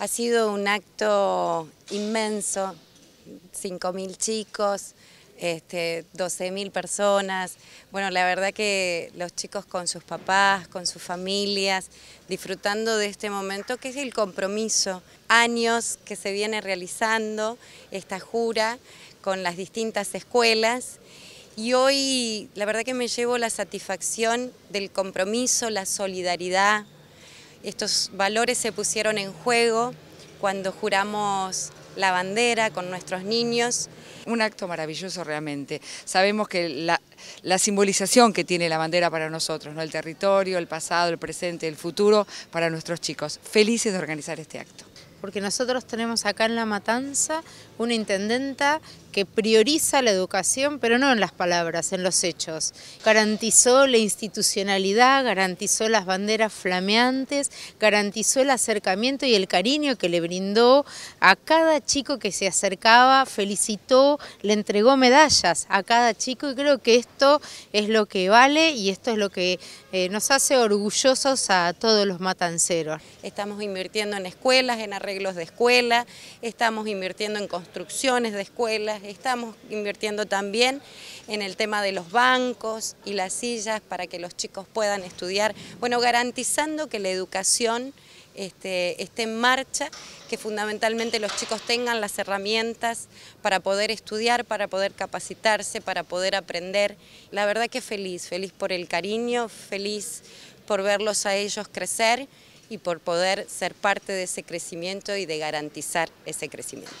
Ha sido un acto inmenso, 5.000 chicos, 12.000 este, personas. Bueno, la verdad que los chicos con sus papás, con sus familias, disfrutando de este momento que es el compromiso. Años que se viene realizando esta jura con las distintas escuelas y hoy la verdad que me llevo la satisfacción del compromiso, la solidaridad, estos valores se pusieron en juego cuando juramos la bandera con nuestros niños. Un acto maravilloso realmente. Sabemos que la, simbolización que tiene la bandera para nosotros, ¿no? el territorio, el pasado, el presente, el futuro para nuestros chicos. Felices de organizar este acto porque nosotros tenemos acá en La Matanza una intendenta que prioriza la educación, pero no en las palabras, en los hechos. Garantizó la institucionalidad, garantizó las banderas flameantes, garantizó el acercamiento y el cariño que le brindó a cada chico que se acercaba, felicitó, le entregó medallas a cada chico y creo que esto es lo que vale y esto es lo que eh, nos hace orgullosos a todos los matanceros. Estamos invirtiendo en escuelas, en arreglos arreglos de escuela, estamos invirtiendo en construcciones de escuelas, estamos invirtiendo también en el tema de los bancos y las sillas para que los chicos puedan estudiar, bueno, garantizando que la educación este, esté en marcha, que fundamentalmente los chicos tengan las herramientas para poder estudiar, para poder capacitarse, para poder aprender. La verdad que feliz, feliz por el cariño, feliz por verlos a ellos crecer y por poder ser parte de ese crecimiento y de garantizar ese crecimiento.